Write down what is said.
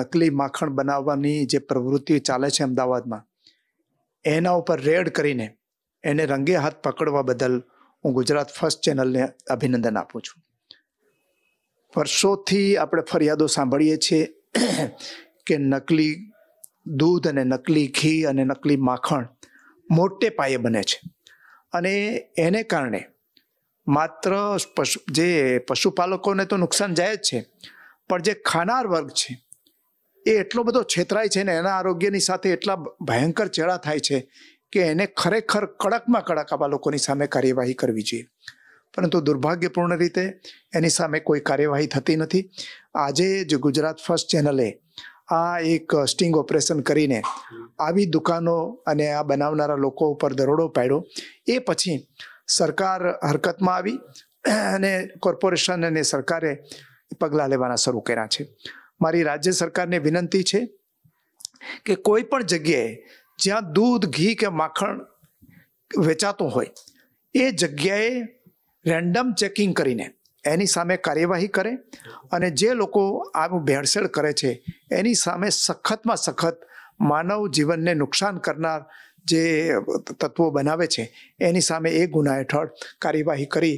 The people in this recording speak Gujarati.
નકલી માખણ બનાવવાની જે પ્રવૃત્તિ ચાલે છે અમદાવાદમાં એના ઉપર રેડ કરીને એને રંગે હાથ પકડવા બદલ હું ગુજરાત ફર્સ્ટ ચેનલને અભિનંદન આપું છું વર્ષોથી આપણે ફરિયાદો સાંભળીએ છીએ કે નકલી દૂધ અને નકલી ઘી અને નકલી માખણ મોટે પાયે બને છે અને એને કારણે માત્ર પશુ જે પશુપાલકોને તો નુકસાન જાય જ છે પણ જે ખાનાર વર્ગ છે એ એટલો બધો છેતરાય છે ને એના આરોગ્યની સાથે એટલા ભયંકર ચેડા થાય છે કે એને ખરેખર કડકમાં કડક આવા લોકોની સામે કાર્યવાહી કરવી જોઈએ પરંતુ દુર્ભાગ્યપૂર્ણ રીતે એની સામે કોઈ કાર્યવાહી થતી નથી આજે જ ગુજરાત ફર્સ્ટ ચેનલે આ એક સ્ટિંગ ઓપરેશન કરીને આવી દુકાનો અને આ બનાવનારા લોકો ઉપર દરોડો પાડ્યો એ પછી સરકાર હરકતમાં આવી અને કોર્પોરેશન અને સરકારે પગલાં લેવાના શરૂ કર્યા છે મારી રાજ્ય સરકારને વિનંતી છે કે કોઈ પણ જગ્યાએ જ્યાં દૂધ ઘી કે માખણ વેચાતું હોય એ જગ્યાએ રેન્ડમ ચેકિંગ કરીને એની સામે કાર્યવાહી કરે અને જે લોકો આનું ભેળસેળ કરે છે એની સામે સખતમાં સખત માનવ જીવનને નુકસાન કરનાર જે તત્વો બનાવે છે એની સામે એ ગુના હેઠળ કાર્યવાહી કરી